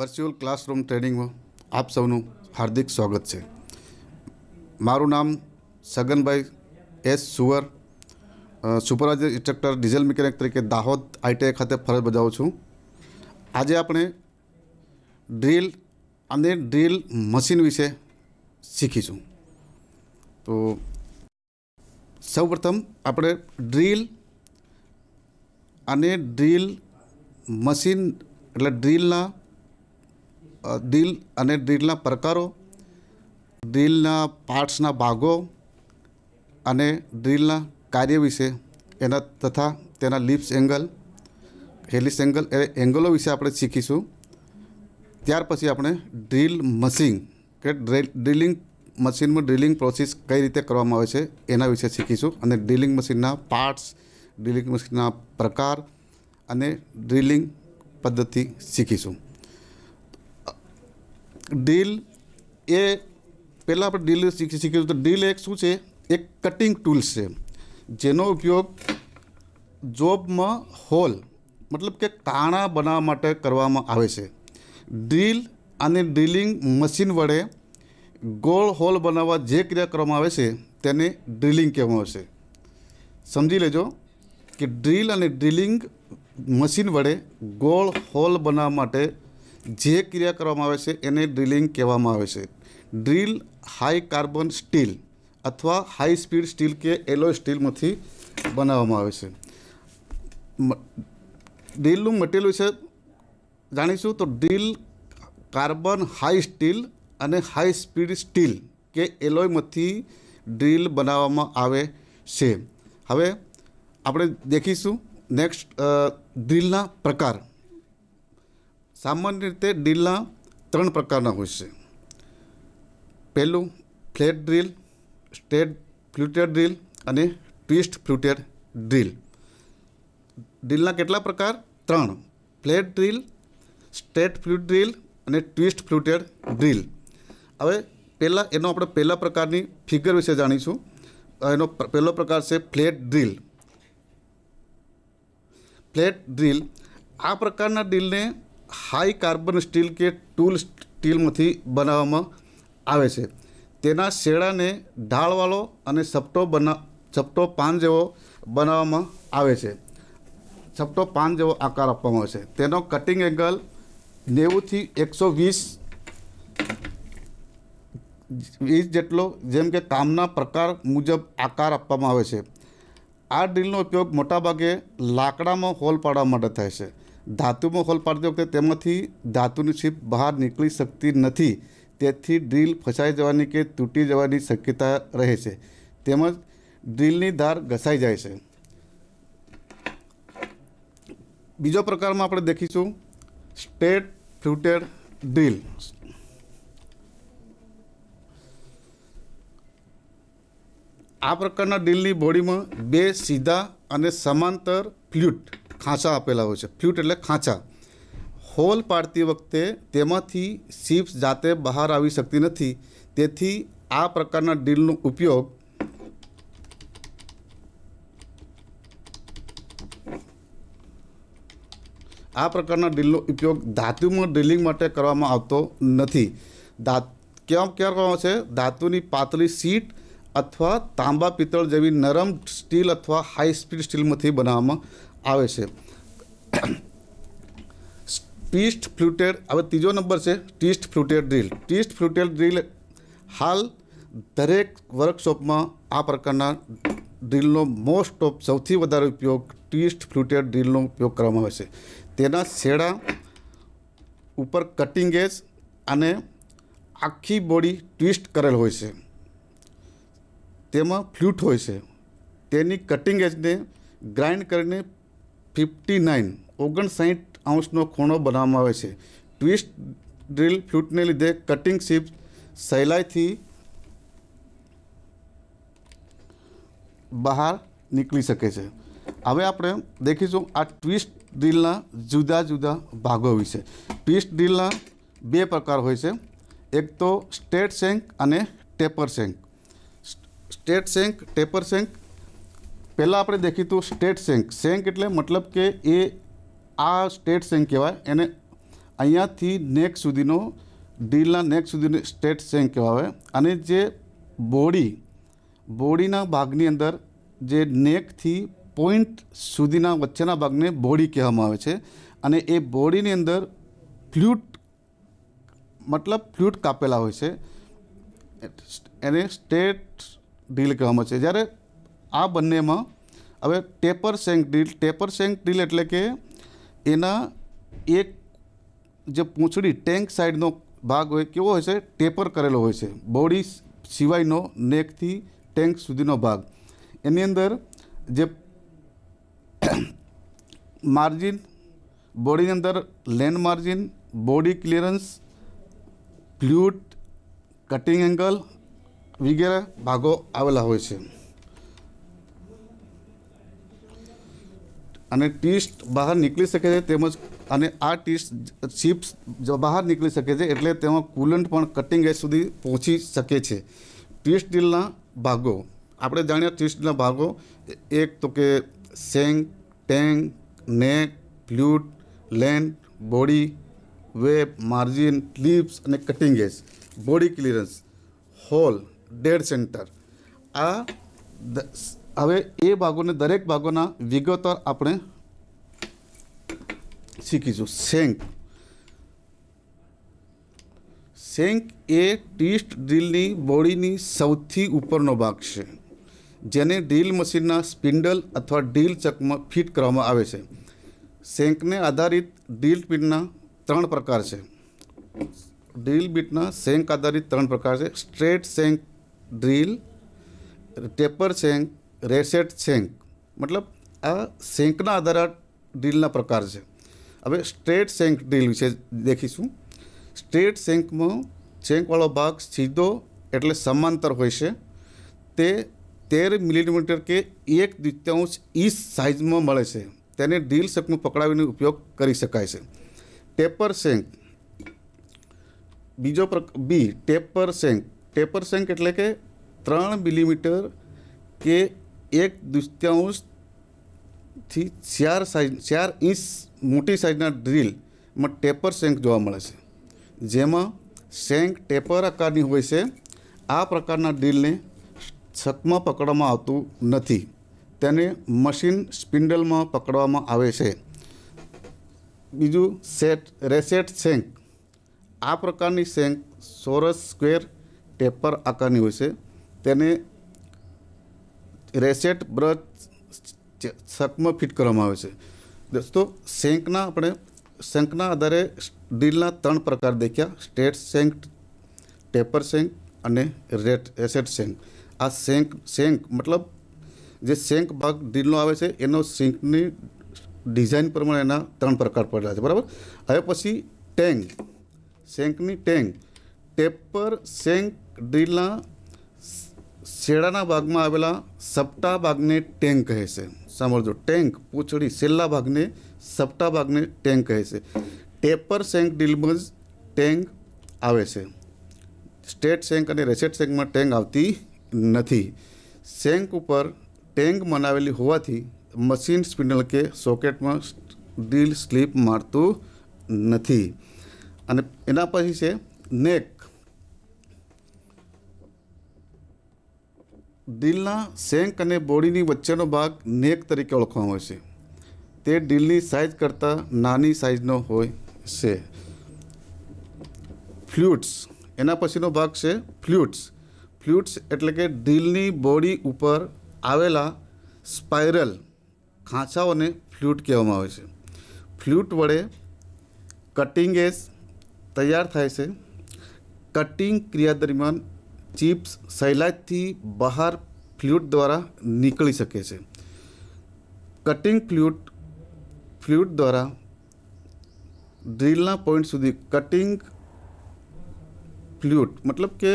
Virtual classroom ટ્રેનિંગમાં આપ સૌનું હાર્દિક સ્વાગત છે મારું નામ Saganbhai S Suvar supervisor instructor diesel mechanic તરીકે દાહોદ આઈટીઆઈ ખાતે ફરજ બજાવું છું આજે આપણે ડ્રીલ અને ડ્રીલ મશીન વિશે શીખીશું તો સૌપ્રથમ આપણે ડ્રીલ અને ડ્રીલ મશીન એટલે ડ્રીલના દિલ અને દિલના પ્રકારો દિલના પાર્ટ્સના ભાગો અને દિલના કાર્ય વિશે એના તથા તેના લિપ્સ એંગલ હેલિસ એંગલ એ એંગલો વિશે આપણે શીખીશું ત્યાર પછી આપણે ડ્રીલ મશીન કે ડ્રિલિંગ મશીનમાં ડ્રિલિંગ પ્રોસેસ કઈ રીતે કરવામાં આવે છે એના વિશે શીખીશું અને ડ્રીલિંગ મશીનના પાર્ટ્સ ડ્રીલિંગ મશીનના પ્રકાર અને ડ્રિલિંગ પદ્ધતિ શીખીશું ડીલ એ પહેલાં આપણે ડીલ શીખી શીખ્યું તો ડીલ એક શું છે એક કટિંગ ટૂલ્સ છે જેનો ઉપયોગ જોબમાં હોલ મતલબ કે તાણા બનાવવા માટે કરવામાં આવે છે ડ્રીલ અને ડ્રીલિંગ મશીન વડે ગોળ હોલ બનાવવા જે ક્રિયા કરવામાં આવે છે તેને ડ્રીલિંગ કહેવામાં આવશે સમજી લેજો કે ડ્રીલ અને ડ્રીલિંગ મશીન વડે ગોળ હોલ બનાવવા માટે જે ક્રિયા કરવામાં આવે છે એને ડ્રિલિંગ કહેવામાં આવે છે ડ્રિલ હાઈ કાર્બન સ્ટીલ અથવા હાઈ સ્પીડ સ્ટીલ કે એલો સ્ટીલમાંથી બનાવવામાં આવે છે ડ્રિલનું મટીરિયલ વિશે જાણીશું તો ડ્રિલ કાર્બન હાઈ સ્ટીલ અને હાઈ સ્પીડ સ્ટીલ કે એલોયમાંથી ડ્રિલ બનાવવામાં આવે છે હવે આપણે દેખીશું નેક્સ્ટ ડ્રિલના પ્રકાર સામાન્ય રીતે ડ્રીલના ત્રણ પ્રકારના હોય છે પહેલું flat drill straight fluted drill અને ટ્વિસ્ટ ફ્લુટેડ ડ્રીલ ડ્રીલના કેટલા પ્રકાર ત્રણ flat drill straight flute drill અને ટ્વિસ્ટ ફ્લુટેડ ડ્રીલ હવે પહેલાં એનો આપણે પહેલા પ્રકારની ફિગર વિશે જાણીશું એનો પહેલો પ્રકાર છે ફ્લેટ ડ્રીલ ફ્લેટ ડ્રીલ આ પ્રકારના ડ્રીલને હાઈ કાર્બન સ્ટીલ કે ટૂલ સ્ટીલમાંથી બનાવવામાં આવે છે તેના શેડાને ઢાળવાળો અને સપટો બના સપટો પાન જેવો બનાવવામાં આવે છે સપટો પાન જેવો આકાર આપવામાં આવે છે તેનો કટિંગ એંગલ નેવુંથી એકસો વીસ વીસ જેટલો જેમ કે કામના પ્રકાર મુજબ આકાર આપવામાં આવે છે આ ડ્રીલનો ઉપયોગ મોટાભાગે લાકડામાં હોલ પાડવા માટે થાય છે ધાતુમાં હોલ પાડતી વખતે તેમાંથી ધાતુની છીપ બહાર નીકળી શકતી નથી તેથી ડ્રીલ ફસાઈ જવાની કે તૂટી જવાની શક્યતા રહે છે તેમજ ડ્રીલની ધાર ઘસાઈ જાય છે બીજો પ્રકારમાં આપણે દેખીશું સ્ટેટ ફ્રૂટેડ ડ્રીલ આ પ્રકારના ડ્રીલની બોડીમાં બે સીધા અને સમાંતર ફ્લ્યુટ ખાંચા આપેલા હોય છે ફ્લ્યુટ એટલે ખાંચા હોલ પાડતી વખતે તેમાંથી સીપ્સ જાતે બહાર આવી શકતી નથી તેથી આ પ્રકારના ડીલનો ઉપયોગ આ પ્રકારના ડીલનો ઉપયોગ ધાતુમાં ડ્રિલિંગ માટે કરવામાં આવતો નથી ધા ક્યાં ક્યાં કરવામાં છે ધાતુની પાતળી સીટ અથવા તાંબા પિત્તળ જેવી નરમ સ્ટીલ અથવા હાઈ સ્પીડ સ્ટીલમાંથી બનાવવામાં આવે છે ટીસ્ટ ફ્લુટેડ હવે ત્રીજો નંબર છે ટીસ્ટ ફ્લુટેડ ડ્રીલ ટીસ્ટ ફ્લુટેડ ડ્રીલ હાલ દરેક વર્કશોપમાં આ પ્રકારના ડ્રીલનો મોસ્ટ ઓફ સૌથી વધારે ઉપયોગ ટીસ્ટ ફ્લુટેડ ડ્રીલનો ઉપયોગ કરવામાં આવે છે તેના શેડા ઉપર કટિંગ એજ અને આખી બોડી ટ્વિસ્ટ કરેલ હોય છે તેમાં ફ્લ્યુટ હોય છે તેની કટિંગ એજને ગ્રાઇન્ડ કરીને ફિફ્ટી નાઇન ઓગણસાઠ અંશનો ખૂણો બનાવવામાં આવે છે ટ્વિસ્ટ ડ્રીલ ફ્લૂટને લીધે કટિંગ શીપ સહેલાઈથી બહાર નીકળી શકે છે હવે આપણે દેખીશું આ ટ્વિસ્ટ ડ્રીલના જુદા જુદા ભાગો વિશે ટ્વિસ્ટ ડ્રીલના બે પ્રકાર હોય છે એક તો સ્ટેટ સેન્ક અને taper shank straight shank taper shank પહેલાં આપણે દેખીતું સ્ટેટ સેન્ક સેન્ક એટલે મતલબ કે એ આ સ્ટેટ સેન્ક કહેવાય એને અહીંયાથી નેક સુધીનો ડીલના નેક સુધીનો સ્ટેટ સેન્ક કહેવાય અને જે બોડી બોડીના ભાગની અંદર જે નેકથી પોઈન્ટ સુધીના વચ્ચેના ભાગને બોડી કહેવામાં આવે છે અને એ બોડીની અંદર ફ્લ્યુટ મતલબ ફ્લ્યુટ કાપેલા હોય છે એને સ્ટેટ ડીલ કહેવામાં છે જ્યારે આ બંનેમાં હવે taper shank drill taper shank drill એટલે કે એના એક જે પૂંછડી ટેન્ક સાઈડનો ભાગ હોય કેવો હોય છે ટેપર કરેલો હોય છે બોડી સિવાયનો નેકથી ટેન્ક સુધીનો ભાગ એની અંદર જે માર્જિન બોડીની અંદર land margin body clearance flute cutting angle વગેરે ભાગો આવેલા હોય છે અને ટીસ્ટ બહાર નીકળી શકે છે તેમજ અને આ ટીસ્ટ ચિપ્સ બહાર નીકળી શકે છે એટલે તેમાં કુલન્ટ પણ કટિંગ એજ સુધી પહોંચી શકે છે ટી સ્ટીલના ભાગો આપણે જાણીએ ટી સ્ટીલના ભાગો એક તો કે shank tang neck flute land body web margin lips અને cutting edge body clearance hole dead centre આ હવે એ ભાગોને દરેક ભાગોના વિગતવાર આપણે શીખીશું સેન્ક સેન્ક એ ટીસ્ટ ડ્રીલની બોડીની સૌથી ઉપરનો ભાગ છે જેને ડ્રીલ મશીનના સ્પિન્ડલ અથવા ડ્રીલ ચકમાં ફિટ કરવામાં આવે છે સેન્કને આધારિત ડ્રીલ પીટના ત્રણ પ્રકાર છે ડ્રીલ બીટના સેન્ક આધારિત ત્રણ પ્રકાર છે straight shank drill taper shank રેસેટ શેંક મતલબ આ શેંકના આધારે ડ્રીલના પ્રકાર છે હવે સ્ટ્રેટ શેંક ડ્રીલ વિશે દેખીશું સ્ટ્રેટ શેંકમાં શેંકવાળો ભાગ સીધો એટલે સમાંતર હોય છે તે તેર મિલીમીટર કે એક દ્વિત્યાંશ ઈ સાઇઝમાં મળે છે તેને ડ્રીલ શેપમાં પકડાવીને ઉપયોગ કરી શકાય છે ટેપર શેંક બીજો પ્રક બી ટેપર શેંક ટેપર શેંક એટલે કે ત્રણ મિલીમીટર કે એક દૃત્યાંશથી ચાર સાઇઝ ચાર ઇંચ મોટી સાઇઝના ડ્રીલમાં ટેપર શેંક જોવા મળે છે જેમાં શેંક ટેપર આકારની હોય છે આ પ્રકારના ડ્રીલને છકમાં પકડવામાં આવતું નથી તેને મશીન સ્પિન્ડલમાં પકડવામાં આવે છે બીજું સેટ રેસેટ શેંક આ પ્રકારની શેંક સોરસ સ્ક્વેર ટેપર આકારની હોય છે તેને રેસેટ બ્રશ શકમાં ફિટ કરવામાં આવે છે દોસ્તો શેંકના આપણે શેંકના આધારે ડીલના ત્રણ પ્રકાર દેખ્યા સ્ટેટ શેંક ટેપર શેંક અને રેટ એસેટ શેંક આ શેંક શેંક મતલબ જે શેંક ભાગ ડીલનો આવે છે એનો શેંકની ડિઝાઇન પ્રમાણે એના ત્રણ પ્રકાર પડેલા છે બરાબર હવે પછી ટેંગ શેંકની ટેંગ ટેપર શેંક ડ્રીલના શેડાના ભાગમાં આવેલા સપટા ભાગને ટેન્ક કહે છે સાંભળજો ટેન્ક પૂછડી છેલ્લા ભાગને સપ્ટા ભાગને ટેન્ક કહે છે ટેપર સેન્ક ડીલમાં જ ટેન્ક આવે છે સ્ટેટ સેન્ક અને રેસેટ સેન્કમાં ટેન્ક આવતી નથી સેન્ક ઉપર ટેન્ક બનાવેલી હોવાથી મશીન સ્પિન્ડલ કે સોકેટમાં ડીલ સ્લીપ મારતું નથી અને એના પછી છે નેક ડીલના સેન્ક અને બોડીની વચ્ચેનો ભાગ નેક તરીકે ઓળખવામાં આવે છે તે ડીલની સાઇઝ કરતાં નાની સાઇઝનો હોય છે ફ્લ્યુટ્સ એના પછીનો ભાગ છે ફ્લ્યુટ્સ ફ્લ્યુટ્સ એટલે કે ડીલની બોડી ઉપર આવેલા સ્પાઇરલ ખાંચાઓને ફ્લ્યુટ કહેવામાં આવે છે ફ્લ્યુટ વડે કટિંગ એસ તૈયાર થાય છે કટિંગ ક્રિયા દરમિયાન ચિપ્સ સહેલાઈથી બહાર ફ્લ્યુટ દ્વારા નીકળી શકે છે કટિંગ ફ્લ્યુટ ફ્લ્યુટ દ્વારા ડ્રીલના પોઈન્ટ સુધી કટિંગ ફ્લ્યુટ મતલબ કે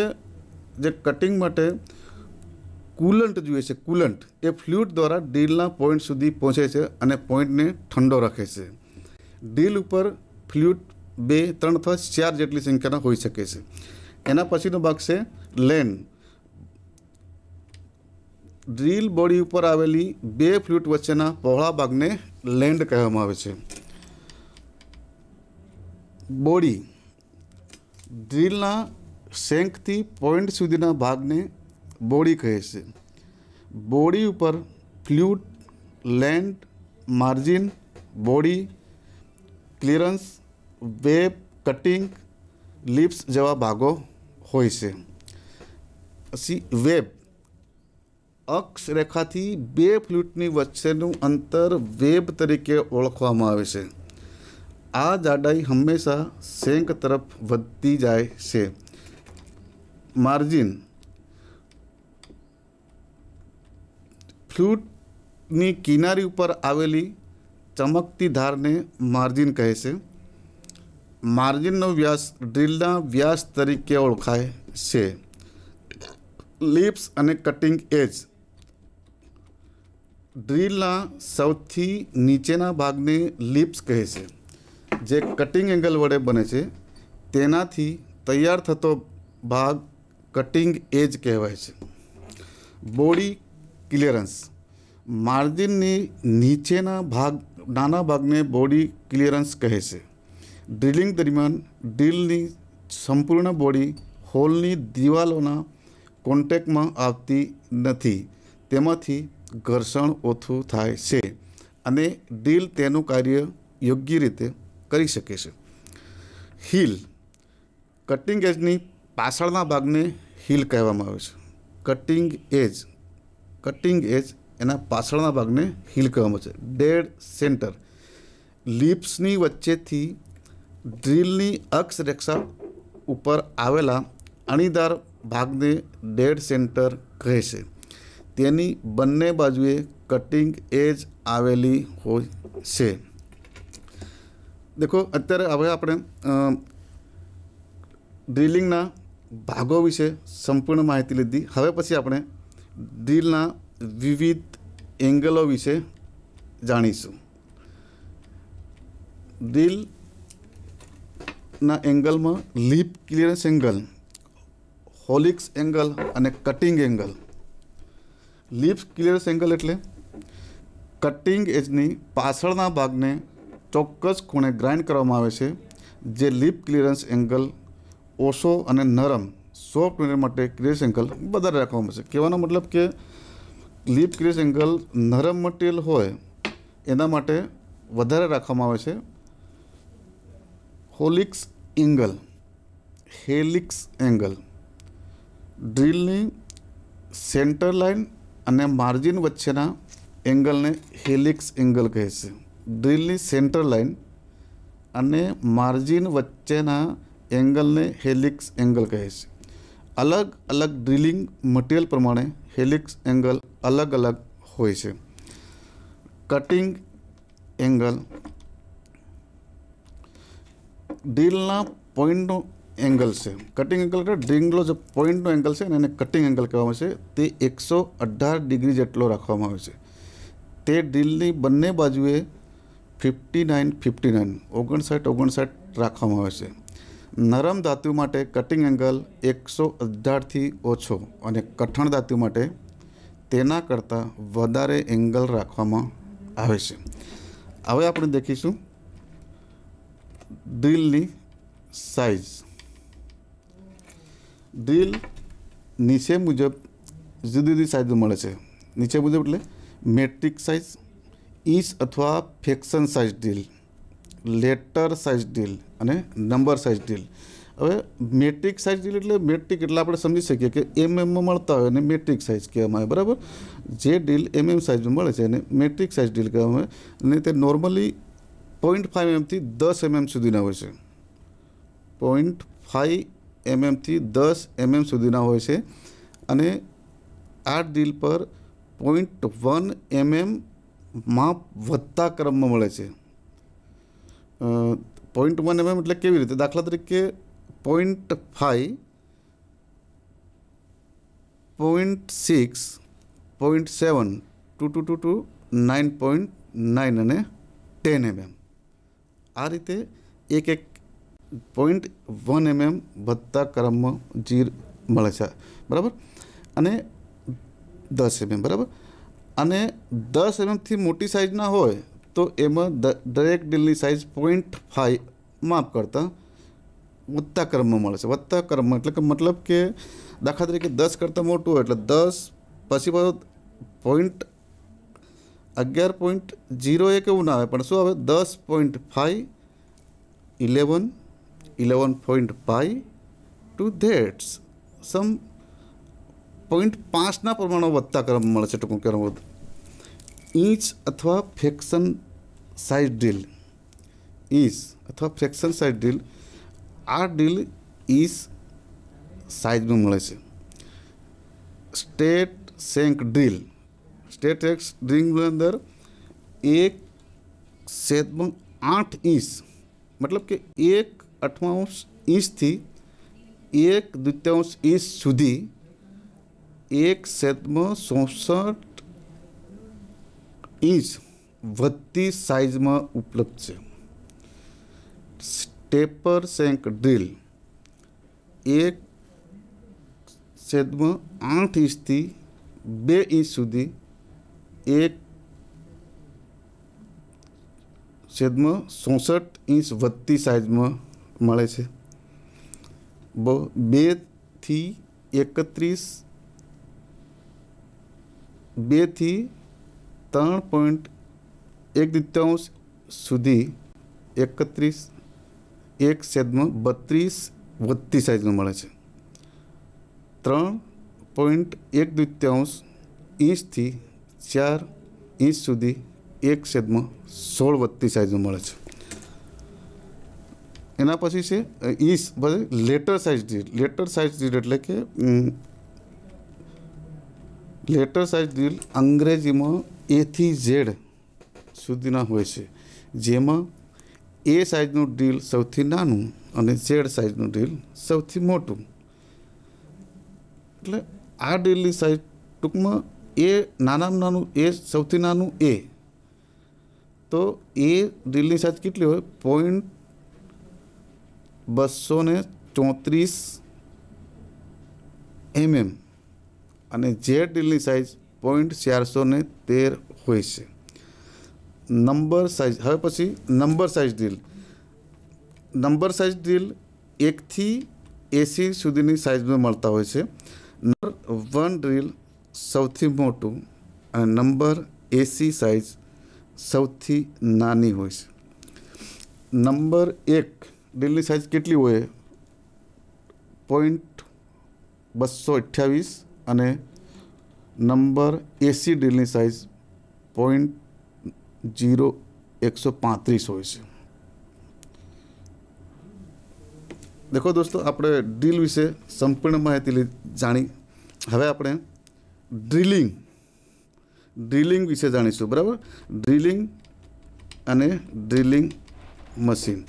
જે કટિંગ માટે કુલન્ટ જોઈએ છે કૂલન્ટ એ ફ્લ્યુટ દ્વારા ડ્રીલના પોઈન્ટ સુધી પહોંચે છે અને પોઈન્ટને ઠંડો રાખે છે ડ્રીલ ઉપર ફ્લ્યુટ બે ત્રણ અથવા ચાર જેટલી સંખ્યાના હોઈ શકે છે એના પછીનો ભાગ છે લેન ડ્રીલ બોડી ઉપર આવેલી બે ફ્લ્યુટ વચ્ચેના પહોળા ભાગને લેન્ડ કહેવામાં આવે છે બોડી ડ્રીલના શેંકથી પોઈન્ટ સુધીના ભાગને બોડી કહે છે બોડી ઉપર flute land margin body clearance web cutting lips જેવા ભાગો હોય છે સી વેબ અક્ષ રેખાથી બે ફ્લૂટની વચ્ચેનું અંતર વેબ તરીકે ઓળખવામાં આવે છે આ જાડાઈ હંમેશા સેંક તરફ વધતી જાય છે માર્જિન ફ્લૂટની કિનારી ઉપર આવેલી ચમકતી ધારને માર્જિન કહે છે માર્જિનનો વ્યાસ ડ્રિલના વ્યાસ તરીકે ઓળખાય છે લિપ્સ અને કટિંગ એજ ડ્રીલના સૌથી નીચેના ભાગને લિપ્સ કહે છે જે કટિંગ એંગલ વડે બને છે તેનાથી તૈયાર થતો ભાગ કટિંગ એજ કહેવાય છે બોડી ક્લિયરન્સ માર્જિનની નીચેના ભાગ નાના ભાગને બોડી ક્લિયરન્સ કહે છે ડ્રિલિંગ દરમિયાન ડ્રીલની સંપૂર્ણ બોડી હોલની દિવાલોના કોન્ટેકમાં આવતી નથી તેમાંથી ઘર્ષણ ઓછું થાય છે અને ડીલ તેનું કાર્ય યોગ્ય રીતે કરી શકે છે હીલ કટિંગ એજની પાછળના ભાગને હીલ કહેવામાં આવે છે કટિંગ એજ કટિંગ એજ એના પાછળના ભાગને હીલ કહેવામાં આવે છે ડેડ સેન્ટર લિપ્સની વચ્ચેથી ડ્રીલની અક્ષરેખા ઉપર આવેલા અણીદાર ભાગને ડેડ સેન્ટર કહે છે તેની બંને બાજુએ કટિંગ એજ આવેલી હોય છે દેખો અત્યારે હવે આપણે ડ્રિલિંગના ભાગો વિશે સંપૂર્ણ માહિતી લીધી હવે પછી આપણે ડ્રિલના વિવિધ એંગલો વિશે જાણીશું ડ્રિલના એંગલમાં lip clearance angle helix angle અને cutting angle lips clearance angle એટલે કટિંગ એજની પાછળના ભાગને ચોક્કસ ખૂણે ગ્રાઇન્ડ કરવામાં આવે છે જે લીપ ક્લિયરન્સ એંગલ ઓછો અને નરમ સોફ્ટ મિરર માટે ક્લિયરન્સ એંગલ વધારે રાખવામાં આવે છે કહેવાનો મતલબ કે લીપ ક્લિયરન્સ એંગલ નરમ મટીરિયલ હોય એના માટે વધારે રાખવામાં આવે છે હોલિક્સ એંગલ હેલિક્સ એંગલ ડ્રિલની સેન્ટર લાઇન અને માર્જિન વચ્ચેના એંગલને હેલિક્સ એંગલ કહે છે ડ્રિલની સેન્ટર લાઇન અને માર્જિન વચ્ચેના એંગલને હેલિક્સ એંગલ કહે છે અલગ અલગ ડ્રિલિંગ મટીરિયલ પ્રમાણે હેલિક્સ એંગલ અલગ અલગ હોય છે કટિંગ એંગલ ડ્રિલના પોઈન્ટનો એંગલ છે કટિંગ એંગલ એટલે ડ્રિંગલો જે પોઈન્ટનો એંગલ છે અને એને કટિંગ એંગલ કહેવામાં આવે છે તે એકસો અઢાર ડિગ્રી જેટલો રાખવામાં આવે છે તે ડ્રિલની બંને બાજુએ ફિફ્ટી નાઇન ફિફ્ટી નાઇન ઓગણસાઠ ઓગણસાઠ રાખવામાં આવે છે નરમ ધાતુ માટે કટિંગ એંગલ એકસો અઢારથી ઓછો અને કઠણ ધાતુ માટે તેના કરતાં વધારે એંગલ રાખવામાં આવે છે હવે આપણે દેખીશું ડ્રિલની સાઇઝ ડ્રીલ નીચે મુજબ જુદી જુદી સાઇઝ મળે છે નીચે મુજબ એટલે મેટ્રિક સાઇઝ ઇંચ અથવા fraction size drill letter size drill અને નંબર સાઇઝ ડ્રીલ હવે મેટ્રિક સાઇઝ ડ્રીલ એટલે મેટ્રિક એટલે આપણે સમજી શકીએ કે એમ એમમાં મળતા હોય અને મેટ્રિક સાઇઝ કહેવામાં આવે બરાબર જે ડ્રીલ એમ એમ સાઇઝમાં મળે છે એને મેટ્રિક સાઇઝ ડ્રીલ કહેવામાં આવે અને તે નોર્મલી પોઈન્ટ ફાઇવ એમથી દસ એમએમ સુધીના હોય છે પોઈન્ટ ફાઇવ એમએમથી દસ એમએમ સુધીના હોય છે અને આ ડીલ પર પોઈન્ટ વન એમએમમાં વધતા ક્રમમાં મળે છે પોઈન્ટ વન એમએમ એટલે કેવી રીતે દાખલા તરીકે point five point six point seven two two two two nine point nine અને ટેન એમએમ આ રીતે એક એક પોઈન્ટ વન એમએમ વધતા ક્રમમાં જીર મળે છે બરાબર અને દસ એમએમ mm, બરાબર અને દસ એમએમથી mm મોટી સાઇઝના હોય તો એમાં દરેક ડીલની સાઇઝ પોઈન્ટ ફાઈવ માફ કરતાં વધતા ક્રમમાં મળે છે વધતા ક્રમમાં એટલે કે મતલબ કે દાખલા તરીકે દસ કરતાં મોટું હોય એટલે દસ પછી પાછું પોઈન્ટ અગિયાર પોઈન્ટ જીરો એક એવું ના આવે પણ શું આવે દસ point five eleven 11.5 to that's some point પાંચના પ્રમાણમાં વધતા ક્રમ મળે છે ટૂંકું કહેવામાં ઇંચ અથવા ફેક્શન સાઇઝ ડીલ ઇંચ અથવા ફ્રેક્શન સાઇઝ ડીલ આ ડીલ ઇંચ સાઇઝમાં મળે છે સ્ટેટ સેન્ક ડ્રીલ સ્ટેટ એક્સ ડ્રીલની અંદર એક સેદમાં આઠ ઇંચ મતલબ કે એક અઠવાઉંશ ઇંચથી એક દ્વિતીયાંશ ઇંચ સુધી એક સેતમો ચોસઠ ઇંચ વધતી સાઇઝમાં ઉપલબ્ધ છે સ્ટેપર સેન્ક ડ્રીલ એક છેદમાં આઠ ઇંચથી બે ઇંચ સુધી એક છેદમાં ચોસઠ ઇંચ વધતી સાઇઝમાં મળે છે બેથી એકત્રીસ બેથી ત્રણ પોઈન્ટ એક દ્વિત્યાંશ સુધી એકત્રીસ એક સેદમાં બત્રીસ વધતી સાઇઝનું મળે છે ત્રણ પોઈન્ટ એક દ્વિત્યાંશ ઇંચથી ચાર ઇંચ સુધી એક સેદમાં સોળ વધતી સાઇઝનું મળે છે એના પછી છે ઈસ letter size drill letter size drill એટલે કે લેટર સાઇઝ ડીલ અંગ્રેજીમાં એથી ઝેડ સુધીના હોય છે જેમાં એ સાઇઝનું ડીલ સૌથી નાનું અને ઝેડ સાઇઝનું ડીલ સૌથી મોટું એટલે આ ડીલની સાઇઝ ટૂંકમાં એ નાનામાં નાનું એ સૌથી નાનું એ તો એ ડીલની સાઇઝ કેટલી હોય પોઈન્ટ બસો ને ચોત્રીસ એમએમ અને જે ડીલની સાઇઝ પોઈન્ટ ચારસો ને તેર હોય છે નંબર સાઇઝ હવે પછી number size drill number size drill એકથી એસી સુધીની સાઇઝમાં મળતા હોય છે નંબર વન ડ્રીલ સૌથી મોટું અને નંબર એસી સાઇઝ સૌથી નાની હોય છે નંબર એક ડીલની સાઇઝ કેટલી હોય પોઈન્ટ બસો અઠ્યાવીસ અને નંબર એસી ડીલની સાઇઝ પોઈન્ટ જીરો એકસો પાંત્રીસ હોય છે દેખો દોસ્તો આપણે ડ્રીલ વિશે સંપૂર્ણ માહિતી જાણી હવે આપણે ડ્રીલિંગ ડ્રીલિંગ વિશે જાણીશું બરાબર ડ્રીલિંગ અને ડ્રિલિંગ મશીન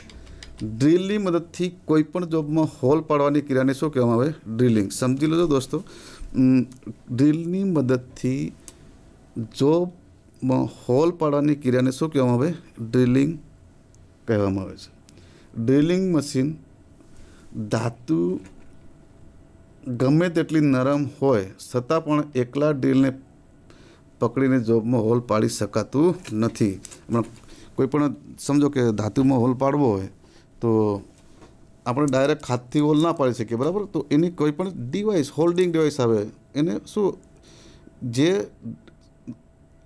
ડ્રિલની મદદથી કોઈપણ જોબમાં હોલ પાડવાની ક્રિયાને શું કહેવામાં આવે ડ્રિલિંગ સમજી લેજો દોસ્તો ડ્રિલની મદદથી જોબમાં હોલ પાડવાની ક્રિયાને શું કહેવામાં આવે ડ્રિલિંગ કહેવામાં આવે છે ડ્રિલિંગ મશીન ધાતુ ગમે તેટલી નરમ હોય છતાં પણ એકલા ડ્રિલને પકડીને જોબમાં હોલ પાડી શકાતું નથી હમણાં કોઈ પણ સમજો કે ધાતુમાં હોલ પાડવો હોય તો આપણે ડાયરેક્ટ હાથથી હોલ ના પાડી શકીએ બરાબર તો એની કોઈ પણ ડિવાઇસ હોલ્ડિંગ ડિવાઇસ આવે એને શું જે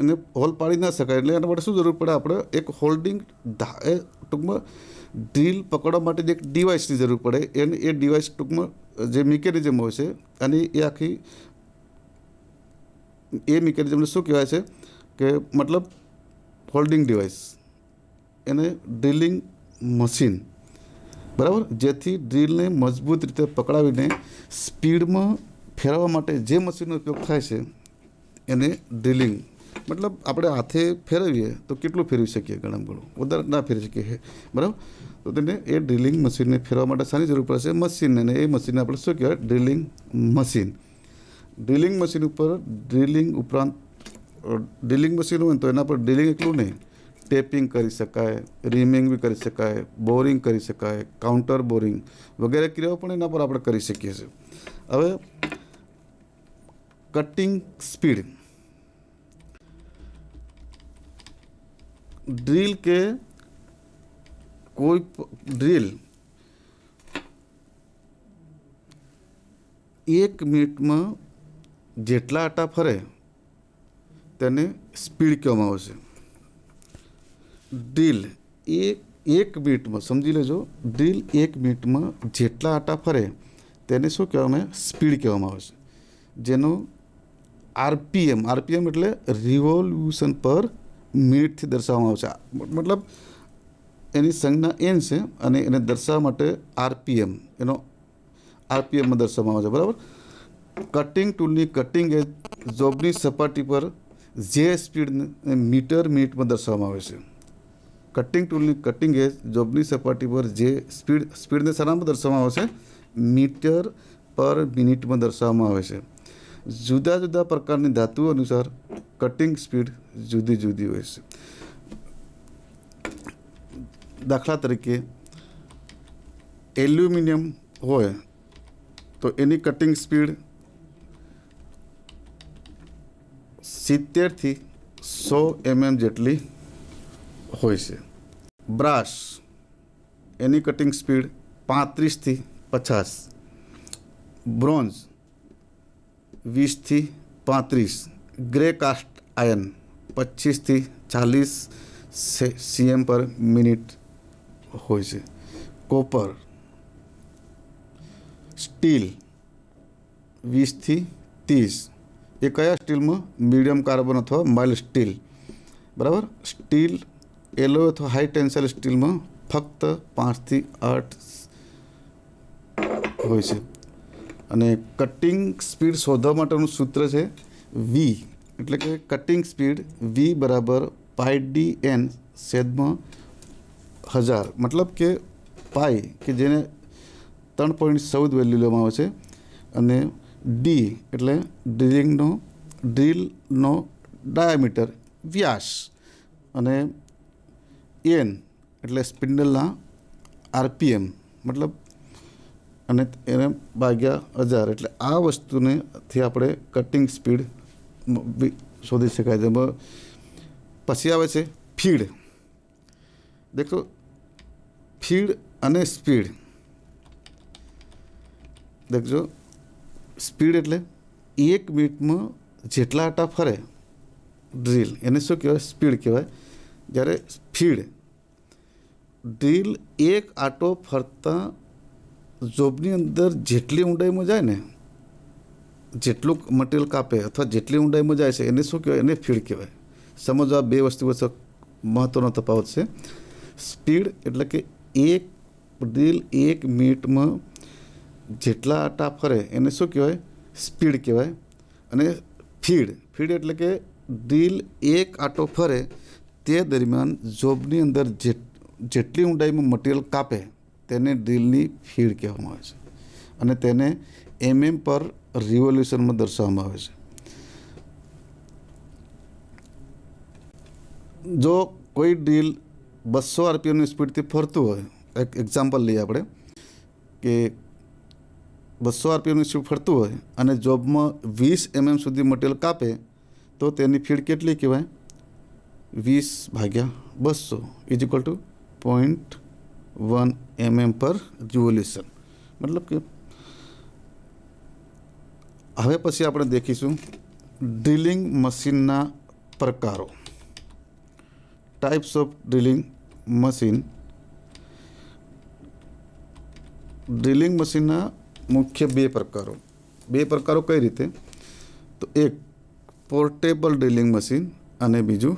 એને હોલ પાડી ના શકાય એટલે એના માટે શું જરૂર પડે આપણે એક હોલ્ડિંગ એ ટૂંકમાં ડ્રીલ પકડવા માટે જે એક ડિવાઇસની જરૂર પડે એને એ ડિવાઇસ ટૂંકમાં જે મિકેનિઝમ હોય છે અને એ આખી એ મિકેનિઝમને શું કહેવાય છે કે મતલબ હોલ્ડિંગ ડિવાઇસ એને ડ્રિલિંગ મશીન બરાબર જેથી ડ્રીલને મજબૂત રીતે પકડાવીને સ્પીડમાં ફેરવવા માટે જે મશીનનો ઉપયોગ થાય છે એને ડ્રિલિંગ મતલબ આપણે હાથે ફેરવીએ તો કેટલું ફેરવી શકીએ ઘણા ઘણું વધારે ના ફેરવી શકીએ બરાબર તો તેને એ ડ્રિલિંગ મશીનને ફેરવા માટે શાની જરૂર પડશે મશીનને અને એ મશીનને આપણે શું કહેવાય ડ્રિલિંગ મશીન ડ્રિલિંગ મશીન ઉપર ડ્રિલિંગ ઉપરાંત ડ્રિલિંગ મશીન હોય તો એના પર ડ્રિલિંગ એટલું નહીં ટેપિંગ કરી શકાય રીમિંગ બી કરી શકાય બોરિંગ કરી શકાય કાઉન્ટર બોરિંગ વગેરે ક્રિયાઓ પણ એના પર આપણે કરી શકીએ છીએ હવે કટિંગ સ્પીડ ડ્રીલ કે કોઈ ડ્રીલ એક મિનિટમાં જેટલા આટા ફરે તેને સ્પીડ કહેવામાં આવશે ડ્રીલ એ એક મિનિટમાં સમજી લેજો ડ્રીલ એક મિનિટમાં જેટલા આટા ફરે તેને શું કહેવામાં સ્પીડ કહેવામાં આવે છે જેનું આરપીએમ આરપીએમ એટલે રિવોલ્યુશન પર મિનિટથી દર્શાવવામાં આવે છે મતલબ એની સંજ્ઞા એન છે અને એને દર્શાવવા માટે આરપીએમ એનો આરપીએમમાં દર્શાવવામાં આવે છે બરાબર કટિંગ ટૂલની કટિંગ એ જોબની સપાટી પર જે સ્પીડને મીટર મિનિટમાં દર્શાવવામાં આવે છે કટિંગ ટૂલની કટિંગ એજ જોબની સપાટી પર જે સ્પીડ સ્પીડને શાનામાં દર્શાવવામાં આવે છે મીટર પર મિનિટમાં દર્શાવવામાં આવે છે જુદા જુદા પ્રકારની ધાતુ અનુસાર કટિંગ સ્પીડ જુદી જુદી હોય છે દાખલા તરીકે એલ્યુમિનિયમ હોય તો એની કટિંગ સ્પીડ સિત્તેરથી સો એમએમ જેટલી હોય છે બ્રાશ એની કટિંગ સ્પીડ પાંત્રીસથી પચાસ બ્રોન્ઝ વીસથી પાંત્રીસ ગ્રે કાસ્ટ આયન પચીસથી ચાલીસ સીએમ પર મિનિટ હોય છે કોપર સ્ટીલ વીસથી ત્રીસ એ કયા સ્ટીલમાં મીડિયમ કાર્બન અથવા માઇલ્ડ સ્ટીલ બરાબર સ્ટીલ એલો અથવા હાઈ ટેન્સાઇલ સ્ટીલમાં ફક્ત પાંચથી આઠ હોય છે અને કટિંગ સ્પીડ શોધવા માટેનું સૂત્ર છે વી એટલે કે કટિંગ સ્પીડ વી બરાબર પાઈ ડી એન સેદમાં હજાર મતલબ કે પાઈ કે જેને ત્રણ પોઈન્ટ ચૌદ વેલ્યુ લેવામાં આવે છે અને ડી એટલે ડ્રિલિંગનો ડ્રીલનો ડાયામીટર વ્યાસ અને એન એટલે સ્પિન્ડલના આરપીએમ મતલબ અને એને ભાગ્યા હજાર એટલે આ વસ્તુનેથી આપણે કટિંગ સ્પીડ શોધી શકાય છે પછી આવે છે ફીડ દેખો ફીડ અને સ્પીડ દેખજો સ્પીડ એટલે એક મિનિટમાં જેટલા આટા ફરે ડ્રીલ એને શું કહેવાય સ્પીડ કહેવાય જ્યારે ફીડ ડ્રીલ એક આટો ફરતા જોબની અંદર જેટલી ઊંડાઈમાં જાય ને જેટલું મટીરિયલ કાપે અથવા જેટલી ઊંડાઈમાં જાય છે એને શું કહેવાય એને ફીડ કહેવાય સમજવા બે વસ્તુ વચ્ચે મહત્ત્વનો તફાવત છે સ્પીડ એટલે કે એક ડ્રીલ એક મિનિટમાં જેટલા આટા ફરે એને શું કહેવાય સ્પીડ કહેવાય અને ફીડ ફીડ એટલે કે ડ્રીલ એક આટો ફરે તે દરમિયાન જોબની અંદર જેટલી ઊંડાઈમાં મટીરિયલ કાપે તેને ડ્રીલની ફીડ કહેવામાં આવે છે અને તેને એમએમ પર રિવોલ્યુશનમાં દર્શાવવામાં આવે છે જો કોઈ ડ્રીલ બસો આરપીએમની સ્પીડથી ફરતું હોય એક એક્ઝામ્પલ લઈએ આપણે કે બસો આરપીએમની સ્પીડ ફરતું હોય અને જોબમાં વીસ એમએમ સુધી મટીરિયલ કાપે તો તેની ફીડ કેટલી કહેવાય વીસ ભાગ્યા બસો is equal to point one mm પર રિવોલ્યુશન મતલબ કે હવે પછી આપણે દેખીશું ડ્રિલિંગ મશીનના પ્રકારો types of drilling machine drilling મશીનના મુખ્ય બે પ્રકારો બે પ્રકારો કઈ રીતે તો એક પોર્ટેબલ ડ્રિલિંગ મશીન અને બીજું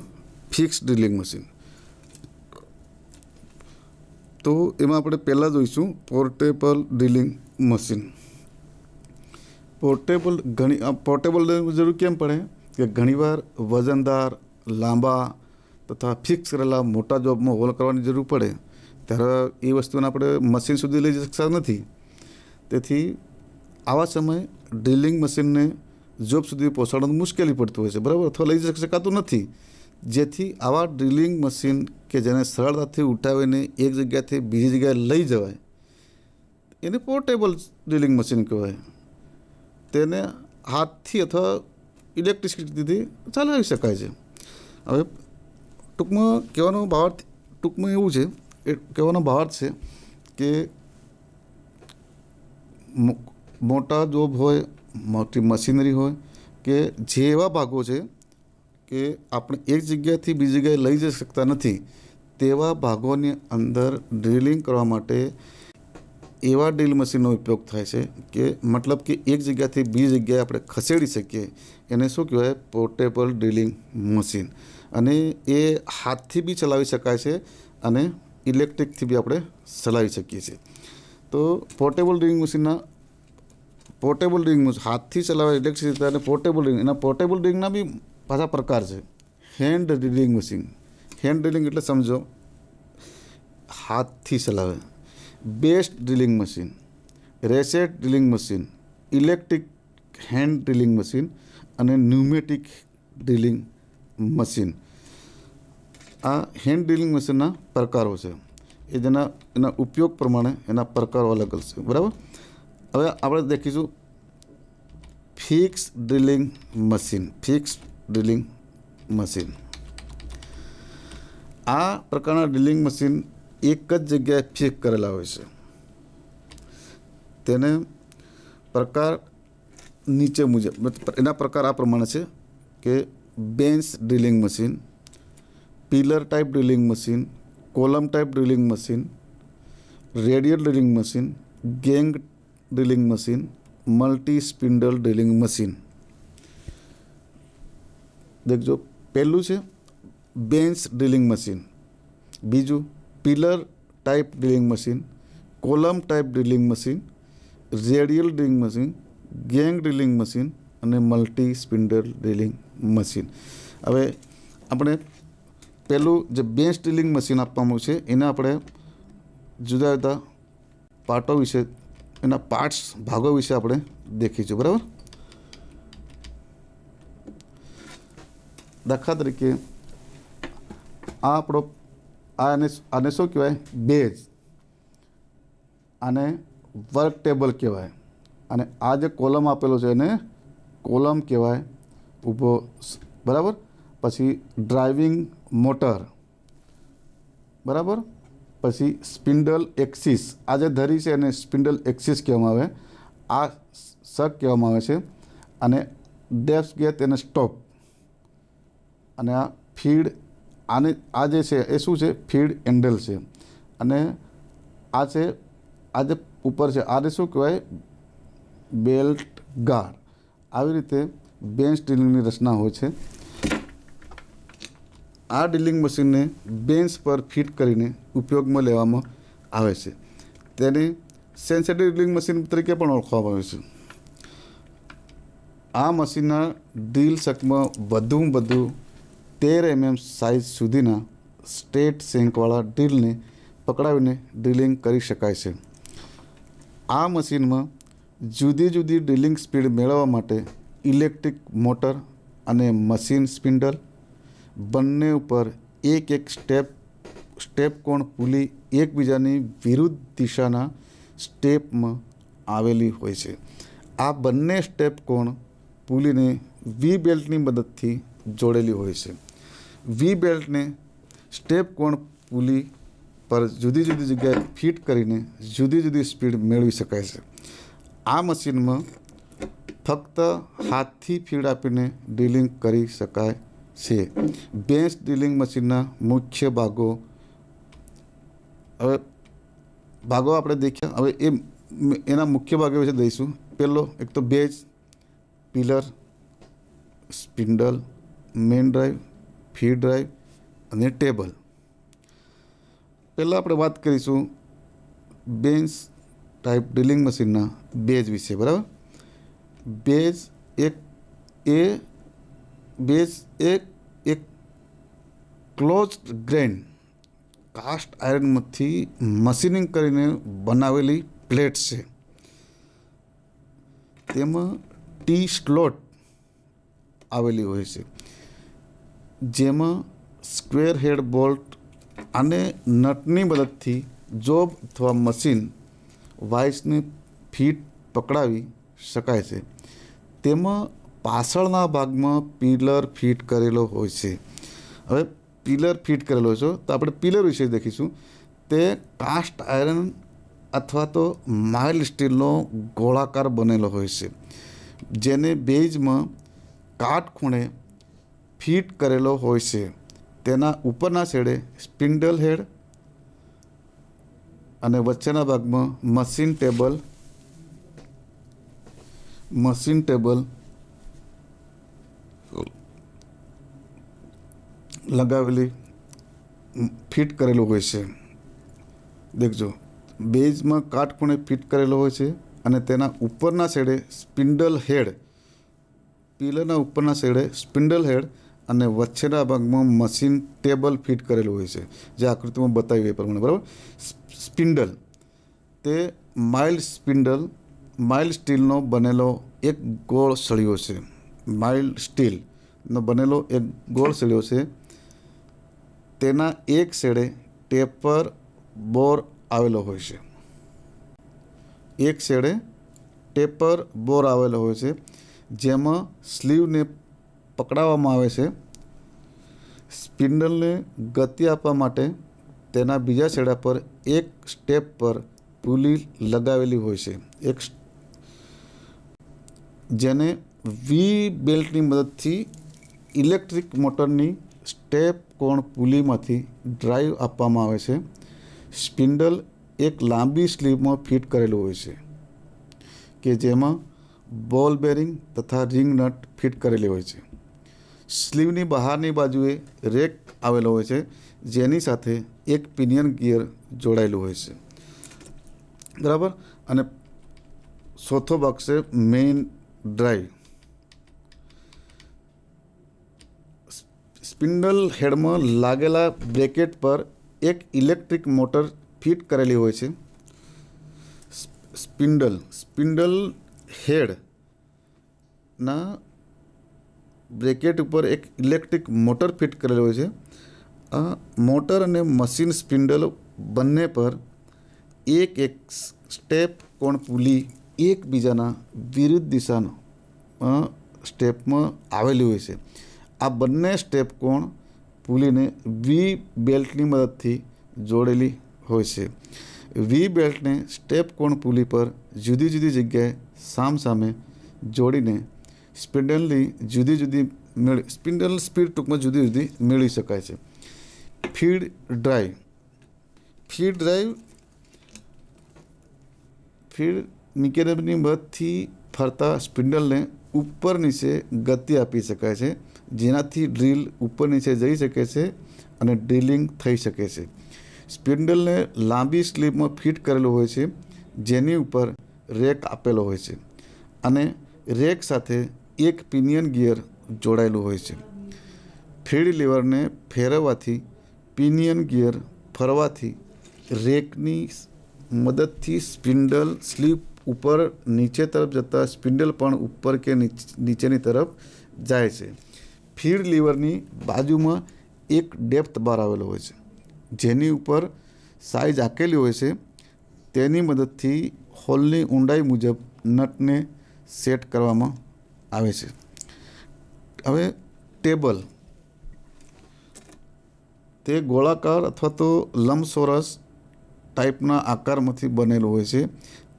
ફિક્સ ડ્રિલિંગ મશીન તો એમાં આપણે પહેલાં જોઈશું પોર્ટેબલ ડ્રિલિંગ મશીન પોર્ટેબલ ઘણી પોર્ટેબલ જરૂર કેમ પડે કે ઘણીવાર વજનદાર લાંબા તથા ફિક્સ કરેલા મોટા જોબમાં હોલ કરવાની જરૂર પડે ત્યારે એ વસ્તુને આપણે મશીન સુધી લઈ શકતા નથી તેથી આવા સમયે ડ્રિલિંગ મશીનને જોબ સુધી પહોંચાડવાનું મુશ્કેલી પડતું હોય છે બરાબર અથવા લઈ જઈ શકાતું નથી જેથી આવા ડ્રિલિંગ મશીન કે જેને સરળતાથી ઉઠાવીને એક જગ્યાથી બીજી જગ્યાએ લઈ જવાય એને પોર્ટેબલ ડ્રિલિંગ મશીન કહેવાય તેને હાથથી અથવા ઇલેક્ટ્રિસિટીથી ચલાવી શકાય છે હવે ટૂંકમાં કહેવાનો ભાવાર્થ ટૂંકમાં એવું છે એ કહેવાનો ભાવાર્થ છે કે મોટા જોબ હોય મોટી મશીનરી હોય કે જે એવા ભાગો છે કે આપણે એક જગ્યાથી બીજી જગ્યાએ લઈ જઈ શકતા નથી તેવા ભાગોની અંદર ડ્રિલિંગ કરવા માટે એવા ડ્રિલ મશીનનો ઉપયોગ થાય છે કે મતલબ કે એક જગ્યાથી બીજી જગ્યાએ આપણે ખસેડી શકીએ એને શું કહેવાય પોર્ટેબલ ડ્રિલિંગ મશીન અને એ હાથથી બી ચલાવી શકાય છે અને ઇલેક્ટ્રિકથી બી આપણે ચલાવી શકીએ છીએ તો પોર્ટેબલ ડ્રિલિંગ મશીનના પોર્ટેબલ ડ્રિલિંગ હાથથી ચલાવવા ઇલેક્ટ્રિસિટી અને પોર્ટેબલ ડ્રિલિંગ એના પોર્ટેબલ ડ્રિલિંગના બી બધા પ્રકાર છે hand drilling machine hand drilling એટલે સમજો હાથથી ચલાવે breast drilling machine ratchet drilling machine electric hand drilling machine અને ન્યુમેટિક ડ્રિલિંગ મશીન આ હેન્ડ ડ્રિલિંગ મશીનના પ્રકારો છે એ જેના એના ઉપયોગ પ્રમાણે એના પ્રકારો અલગ છે બરાબર હવે આપણે દેખીશું fix drilling machine fix drilling machine આ પ્રકારના ડ્રિલિંગ મશીન એક જ જગ્યાએ ફિક્સ કરેલા હોય છે તેને પ્રકાર નીચે મુજબ એના પ્રકાર આ પ્રમાણે છે કે bench drilling machine pillar type drilling machine column type drilling machine radial drilling machine gang drilling machine multi spindle drilling machine દેખજો પહેલું છે બેન્ચ ડ્રિલિંગ મશીન બીજું pillar type drilling machine column type drilling machine radial drilling machine gang drilling machine અને multi spindle drilling machine હવે આપણે પહેલું જે bench drilling machine આપવામાં છે એને આપણે જુદા જુદા પાર્ટો વિશે એના પાર્ટ્સ ભાગો વિશે આપણે દેખીશું બરાબર દાખલા તરીકે આ આપણો આને આને શું કહેવાય બેઝ આને વર્ક ટેબલ કહેવાય અને આ જે કોલમ આપેલો છે એને કોલમ કહેવાય ઊભો બરાબર પછી ડ્રાઇવિંગ મોટર બરાબર પછી સ્પિન્ડલ એક્સિસ આ જે ધરી છે એને સ્પિન્ડલ એક્સિસ કહેવામાં આવે આ શક કહેવામાં આવે છે અને ડેપ્સ ગેટ એને સ્ટોપ અને આ ફીડ આને આ જે છે એ શું છે ફીડ એન્ડલ છે અને આ છે આ જે ઉપર છે આને શું કહેવાય બેલ્ટ ગાર્ડ આવી રીતે બેન સ્ટીલિંગની રચના હોય છે આ ડ્રિલિંગ મશીનને બેન્ચ પર ફિટ કરીને ઉપયોગમાં લેવામાં આવે છે તેને સેન્સેટિવ ડ્રિલિંગ મશીન તરીકે પણ ઓળખવામાં આવે છે આ મશીનના ડ્રિલ શકમાં વધુમાં વધુ તેર એમએમ સાઇઝ સુધીના સ્ટેટ સિંકવાળા ડ્રીલને પકડાવીને ડ્રિલિંગ કરી શકાય છે આ મશીનમાં જુદી જુદી ડ્રિલિંગ સ્પીડ મેળવવા માટે ઇલેક્ટ્રિક મોટર અને મશીન સ્પિન્ડલ બંને ઉપર એક એક સ્ટેપ સ્ટેપ કોણ પુલી એકબીજાની વિરુદ્ધ દિશાના સ્ટેપમાં આવેલી હોય છે આ બંને સ્ટેપ કોણ પુલીને વી બેલ્ટની મદદથી જોડેલી હોય છે વી બેલ્ટને સ્ટેપ કોણ પુલી પર જુદી જુદી જગ્યાએ ફિટ કરીને જુદી જુદી સ્પીડ મેળવી શકાય છે આ મશીનમાં ફક્ત હાથથી ફીડ આપીને ડીલિંગ કરી શકાય છે બેન્ચ ડીલિંગ મશીનના મુખ્ય ભાગો હવે ભાગો આપણે દેખ્યા હવે એ એના મુખ્ય ભાગો વિશે દઈશું પહેલો એક તો base pillar spindle main drive feed drive અને ટેબલ પહેલાં આપણે વાત કરીશું બેન્સ ટાઈપ ડ્રિલિંગ મશીનના બેઝ વિશે બરાબર બેઝ એક એ બેઝ એક એક ક્લોઝ ગ્રેન કાસ્ટ આયરનમાંથી મશીનિંગ કરીને બનાવેલી પ્લેટ છે તેમાં ટી સ્લોટ આવેલી હોય છે જેમાં સ્ક્વેર હેડ બોલ્ટ અને નટની મદદથી જોબ અથવા મશીન વાઇસને ફીટ પકડાવી શકાય છે તેમાં પાછળના ભાગમાં પિલર ફીટ કરેલો હોય છે હવે પિલર ફીટ કરેલો છે તો આપણે પિલર વિશે દેખીશું તે કાસ્ટ આયરન અથવા તો માઇલ સ્ટીલનો ગોળાકાર બનેલો હોય છે જેને બેઝમાં કાટખૂણે ફિટ કરેલો હોય છે તેના ઉપરના છેડે સ્પિન્ડલ હેડ અને વચ્ચેના ભાગમાં મશીન ટેબલ મશીન ટેબલ લગાવેલી ફિટ કરેલું હોય છે દેખજો બેઝમાં કાટખૂણે ફિટ કરેલો હોય છે અને તેના ઉપરના છેડે સ્પિન્ડલ હેડ પીલરના ઉપરના છેડે સ્પિન્ડલ હેડ અને વચ્ચેના ભાગમાં મશીન ટેબલ ફિટ કરેલું હોય છે જે આકૃતિમાં બતાવી એ પ્રમાણે બરાબર સ્પિન્ડલ તે માઇલ્ડ સ્પિન્ડલ માઇલ્ડ સ્ટીલનો બનેલો એક ગોળ સળિયો છે માઇલ્ડ સ્ટીલનો બનેલો એક ગોળ સળિયો છે તેના એક છેડે ટેપર બોર આવેલો હોય છે એક છેડે ટેપર બોર આવેલો હોય છે જેમાં સ્લીવને પકડાવવામાં આવે છે સ્પિન્ડલને ગતિ આપવા માટે તેના બીજા છેડા પર એક સ્ટેપ પર પુલી લગાવેલી હોય છે એક જેને વી બેલ્ટની મદદથી ઇલેક્ટ્રિક મોટરની સ્ટેપ કોણ પુલીમાંથી ડ્રાઈવ આપવામાં આવે છે સ્પિન્ડલ એક લાંબી સ્લીવમાં ફિટ કરેલું હોય છે કે જેમાં બોલ બેરિંગ તથા રિંગ નટ ફિટ કરેલી હોય છે સ્લીવની બહારની બાજુએ રેક આવેલો હોય છે જેની સાથે એક પિનિયન ગિયર જોડાયેલું હોય છે બરાબર અને ચોથો બોક્સ છે મેઇન ડ્રાઈવ સ્પિન્ડલ હેડમાં લાગેલા બ્રેકેટ પર એક ઇલેક્ટ્રિક મોટર ફિટ કરેલી હોય છે સ્પિન્ડલ સ્પિન્ડલ હેડના બ્રેકેટ ઉપર એક ઇલેક્ટ્રિક મોટર ફિટ કરેલો હોય છે આ મોટર અને મશીન સ્પિન્ડલ બંને પર એક એક સ્ટેપ કોણ પુલી એકબીજાના વિરુદ્ધ દિશાનો સ્ટેપમાં આવેલી હોય છે આ બંને સ્ટેપ કોણ પુલીને વી બેલ્ટની મદદથી જોડેલી હોય છે વી બેલ્ટને સ્ટેપ કોણ પુલી પર જુદી જુદી જગ્યાએ સામસામે જોડીને સ્પિન્ડલની જુદી જુદી મેળવી સ્પિન્ડલ સ્પીડ ટૂંકમાં જુદી જુદી મેળવી શકાય છે feed drive feed drive feed મિકેનિકની મદદથી ફરતા સ્પિન્ડલને ઉપર નીચે ગતિ આપી શકાય છે જેનાથી ડ્રીલ ઉપર નીચે જઈ શકે છે અને ડ્રિલિંગ થઈ શકે છે સ્પિન્ડલને લાંબી સ્લીપમાં ફિટ કરેલું હોય છે જેની ઉપર રેક આપેલો હોય છે અને રેક સાથે એક પિનિયન ગિયર જોડાયેલું હોય છે ફીડ લીવરને ફેરવવાથી પિનિયન ગિયર ફરવાથી રેકની મદદથી સ્પિન્ડલ સ્લીપ ઉપર નીચે તરફ જતાં સ્પિન્ડલ પણ ઉપર કે નીચેની તરફ જાય છે ફીડ લીવરની બાજુમાં એક ડેપ્થ બાર આવેલો હોય છે જેની ઉપર સાઇઝ આકેલી હોય છે તેની મદદથી હોલની ઊંડાઈ મુજબ નટને સેટ કરવામાં આવે છે હવે ટેબલ તે ગોળાકાર અથવા તો લંબચોરસ ટાઈપના આકારમાંથી બનેલું હોય છે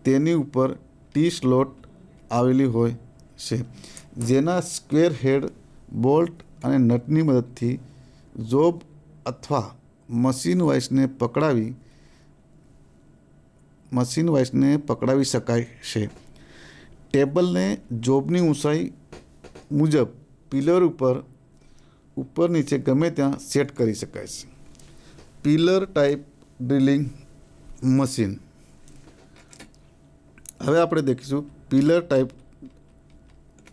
તેની ઉપર ટી સ્લોટ આવેલી હોય છે જેના સ્ક્વેર હેડ બોલ્ટ અને નટની મદદથી જોબ અથવા મશીન વાઇસને પકડાવી મશીન વાઇસને પકડાવી શકાય છે ટેબલને જોબની ઊંચાઈ મુજબ પિલર ઉપર ઉપર નીચે ગમે ત્યાં સેટ કરી શકાય છે પિલર ટાઈપ ડ્રિલિંગ મશીન હવે આપણે દેખીશું પિલર ટાઈપ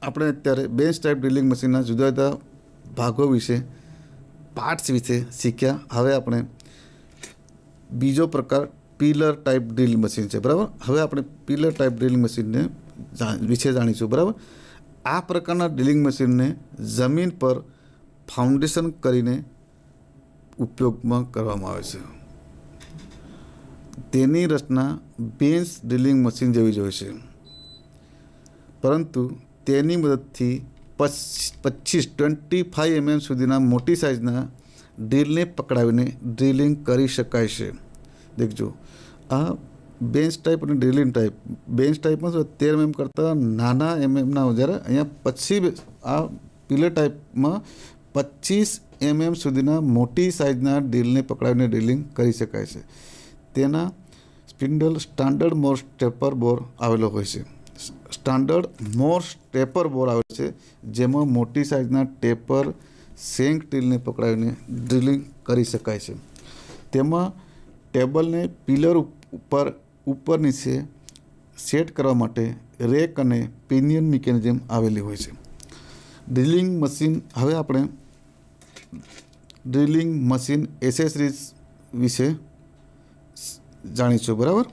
આપણે અત્યારે બેન્ચ ટાઈપ ડ્રિલિંગ મશીનના જુદા જુદા ભાગો વિશે પાર્ટ્સ વિશે શીખ્યા હવે આપણે બીજો પ્રકાર પિલર ટાઈપ ડ્રિલ મશીન છે બરાબર હવે આપણે પિલર ટાઈપ ડ્રિલ મશીનને વિશે જાણીશું બરાબર આ પ્રકારના ડ્રિલિંગ મશીનને જમીન પર ફાઉન્ડેશન કરીને ઉપયોગમાં કરવામાં આવે છે તેની રચના બેન્સ ડ્રિલિંગ મશીન જેવી જ હોય છે પરંતુ તેની મદદથી પચીસ ટ્વેન્ટી ફાઇવ એમએમ સુધીના મોટી સાઇઝના ડ્રીલને પકડાવીને ડ્રીલિંગ કરી શકાય છે દેખજો આ બેન્ચ ટાઈપ અને ડ્રિલિંગ ટાઈપ બેન્ચ ટાઈપમાં શું તેર એમ કરતાં નાના એમએમના એમના જ્યારે અહીંયા પછી આ પિલર ટાઈપમાં પચીસ એમએમ સુધીના મોટી સાઇઝના ડ્રિલને પકડાવીને ડ્રિલિંગ કરી શકાય છે તેના spindle standard Morse taper bore આવેલો હોય છે સ્ટાન્ડર્ડ મોર સ્ટેપર બોર આવે છે જેમાં મોટી સાઇઝના ટેપર સેંક ડ્રિલને પકડાવીને ડ્રિલિંગ કરી શકાય છે તેમાં ટેબલને પિલર ઉપર ઉપર નીચે સેટ કરવા માટે રેક અને પિનિયન મિકેનિઝમ આવેલી હોય છે ડ્રિલિંગ મશીન હવે આપણે ડ્રિલિંગ મશીન એસેસરીઝ વિશે જાણીશું બરાબર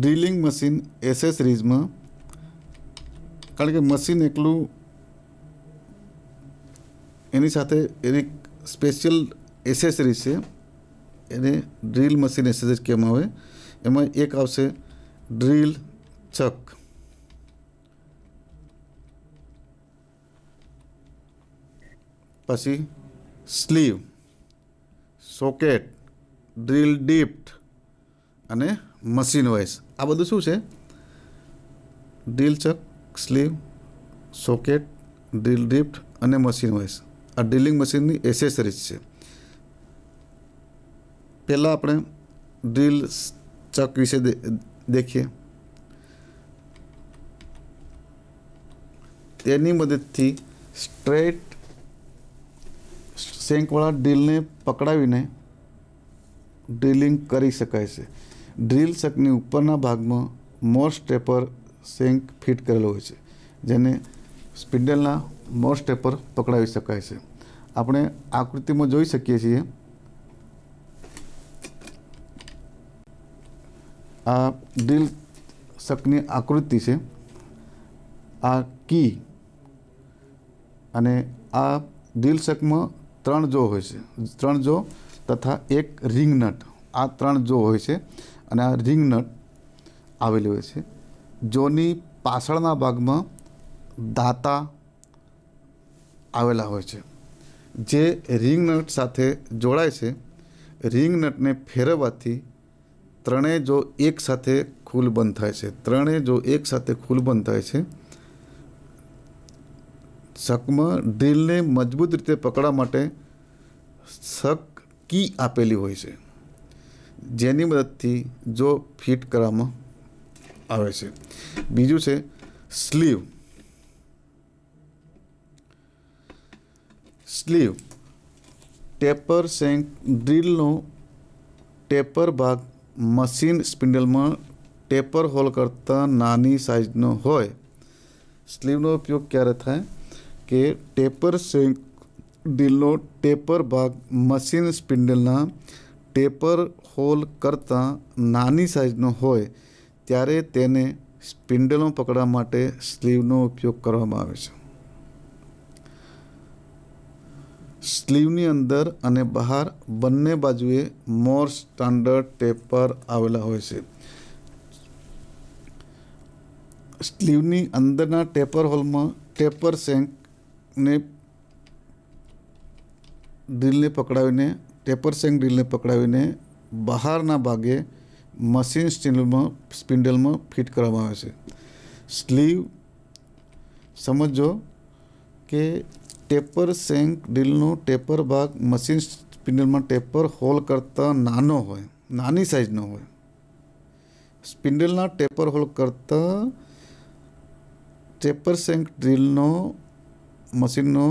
ડ્રિલિંગ મશીન એસેસરીઝમાં કારણ કે મશીન એકલું એની સાથે એની સ્પેશિયલ એસેસરીઝ છે એને ડ્રીલ મશીન એસેસરી કહેવામાં આવે એમાં એક આવશે ડ્રીલ ચક પછી સ્લીવ સોકેટ ડ્રીલ ડિપ્ટ અને મશીન વાઇસ આ બધું શું છે drill chuck sleeve socket drill drift અને મશીન વાઇસ આ ડ્રીલિંગ મશીનની એસેસરીઝ છે પહેલાં આપણે ડ્રીલ ચક વિશે દેખીએ તેની મદદથી સ્ટ્રેટ સેંકવાળા ડ્રીલને પકડાવીને ડ્રીલિંગ કરી શકાય છે ડ્રીલ શકની ઉપરના ભાગમાં મોર સ્ટેપર સેંક ફિટ કરેલો હોય છે જેને સ્પિન્ડલના મોર સ્ટેપર પકડાવી શકાય છે આપણે આકૃતિમાં જોઈ શકીએ છીએ આ ડ્રીલ શકની આકૃતિ છે આ કી અને આ ડ્રીલ શકમાં ત્રણ જો હોય છે ત્રણ જો તથા એક રિંગ નટ આ ત્રણ જો હોય છે અને આ રિંગ નટ આવેલી હોય છે જોની પાછળના ભાગમાં દાતા આવેલા હોય છે જે રિંગ નટ સાથે જોડાય છે રિંગ નટને ફેરવવાથી ત્રણેય જો એક સાથે ખૂલ બંધ થાય છે ત્રણેય જો એક સાથે ખૂલ બંધ થાય છે શકમાં ડ્રીલને મજબૂત રીતે પકડવા માટે શક કી આપેલી હોય છે જેની મદદથી જો ફિટ કરવામાં આવે છે બીજું છે સ્લીવ સ્લીવ ટેપર સેન્ક ડ્રીલનો ટેપર ભાગ મશીન સ્પિન્ડલમાં ટેપર હોલ કરતાં નાની સાઇઝનો હોય સ્લીવનો ઉપયોગ ક્યારે થાય કે ટેપર સિંક ડીલનો ટેપર ભાગ મશીન સ્પિન્ડલના ટેપર હોલ કરતાં નાની સાઇઝનો હોય ત્યારે તેને સ્પિન્ડલો પકડવા માટે સ્લીવનો ઉપયોગ કરવામાં આવે છે સ્લીવની અંદર અને બહાર બંને બાજુએ મોર સ્ટાન્ડર્ડ ટેપર આવેલા હોય છે સ્લીવની અંદરના ટેપર હોલમાં ટેપર સેન્કને ડ્રીલને પકડાવીને ટેપર સેન્ક ડ્રીલને પકડાવીને બહારના ભાગે મશીન સ્ટીલમાં સ્પિન્ડલમાં ફિટ કરવામાં આવે છે સ્લીવ સમજો કે ટેપર સેન્ક ડ્રીલનો ટેપર ભાગ મશીન સ્પિન્ડલમાં ટેપર હોલ કરતાં નાનો હોય નાની સાઇઝનો હોય સ્પિન્ડલના ટેપર હોલ કરતાં ટેપર સેન્ક ડ્રીલનો મશીનનો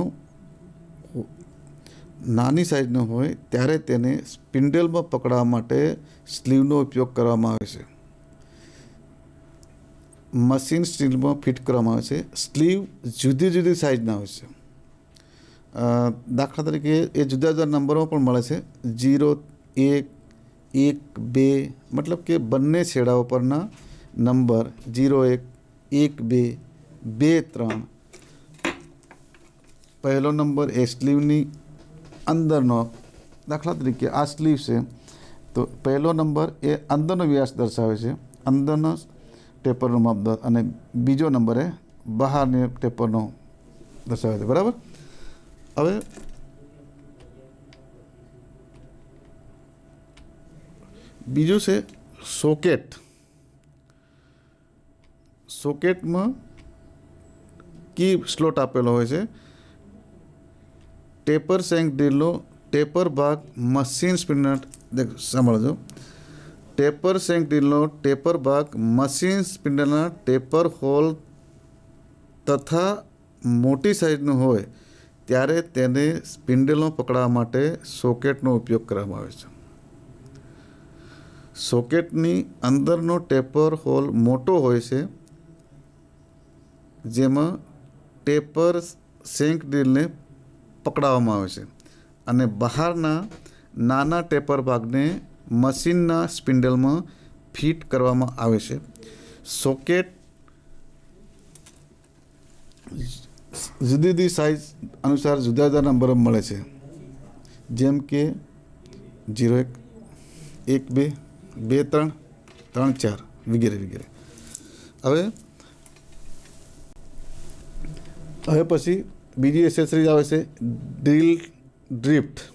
નાની સાઇઝનો હોય ત્યારે તેને સ્પિન્ડલમાં પકડવા માટે સ્લીવનો ઉપયોગ કરવામાં આવે છે મશીન સ્ટીલમાં ફિટ કરવામાં આવે છે સ્લીવ જુદી જુદી સાઇઝના હોય છે દાખલા તરીકે એ જુદા જુદા નંબરો પણ મળે છે જીરો એક એક બે મતલબ કે બંને છેડાઓ પરના નંબર જીરો એક એક બે બે ત્રણ પહેલો નંબર એ સ્લીવની અંદરનો દાખલા તરીકે આ સ્લીવ છે તો પહેલો નંબર એ અંદરનો વ્યાસ દર્શાવે છે અંદરનો ટેપરનો માપ અને બીજો નંબર એ બહારની ટેપરનો દર્શાવે છે બરાબર A ver. બીજું છે સોકેટ સોકેટમાં કી સ્લોટ આપેલો હોય છે ટેપર સેન્ક ડ્રીલનો ટેપર ભાગ મશીન સ્પિનર સાંભળજો ટેપર સેન્ક ડ્રીલનો ટેપર ભાગ મશીન સ્પિન્ડરના ટેપર હોલ તથા મોટી સાઇઝનું હોય ત્યારે તેને સ્પિન્ડલનો પકડવા માટે સોકેટનો ઉપયોગ કરવામાં આવે છે સોકેટની અંદરનો ટેપર હોલ મોટો હોય છે જેમાં ટેપર સેંક ડ્રીલને પકડાવવામાં આવે છે અને બહારના નાના ટેપર ભાગને મશીનના સ્પિન્ડલમાં ફિટ કરવામાં આવે છે સોકેટ જુદી જુદી સાઇઝ અનુસાર જુદા જુદા નંબર મળે છે જેમ કે જીરો એક એક બે બે ત્રણ ત્રણ ચાર વગેરે વગેરે હવે હવે પછી બીજી એસેસરીઝ આવે છે drill drift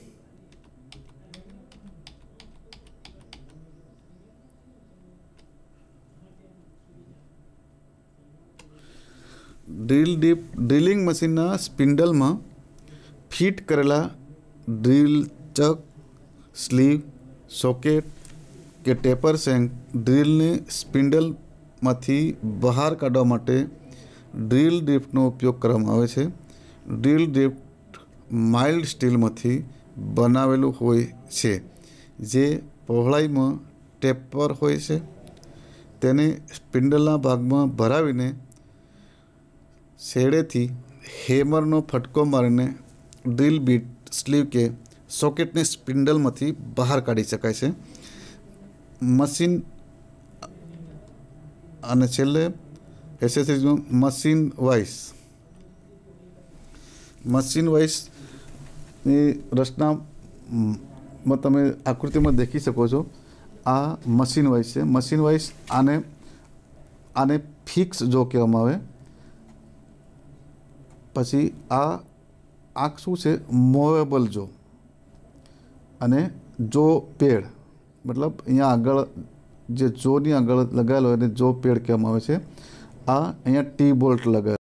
drill drift drilling મશીનના સ્પિન્ડલમાં ફિટ કરેલા ડ્રીલ ચક સ્લીવ સોકેટ કે ટેપર સેન્ક ડ્રીલને સ્પિન્ડલમાંથી બહાર કાઢવા માટે ડ્રીલ ડ્રિફ્ટનો ઉપયોગ કરવામાં આવે છે ડ્રીલ ડ્રિફ્ટ માઇલ્ડ સ્ટીલમાંથી બનાવેલું હોય છે જે પહોળાઈમાં ટેપર હોય છે તેને સ્પિન્ડલના ભાગમાં ભરાવીને શેડેથી હેમરનો ફટકો મારીને ડ્રીલ બીટ સ્લીવ કે સોકેટને સ્પિન્ડલમાંથી બહાર કાઢી શકાય છે મશીન અને છેલ્લે એસેસરીઝમાં મશીન વાઇસ મશીન વાઇસની રચનામાં તમે આકૃતિમાં દેખી શકો છો આ મશીન વાઇસ છે મશીન વાઇસ આને આને ફિક્સ જો કહેવામાં આવે પછી આ આંખ શું છે મૂવેબલ જો અને જો પેડ મતલબ અહીંયા આગળ જે જોની આગળ લગાવેલો એને જો પેડ કહેવામાં આવે છે આ અહીંયા ટી બોલ્ટ લગાવેલો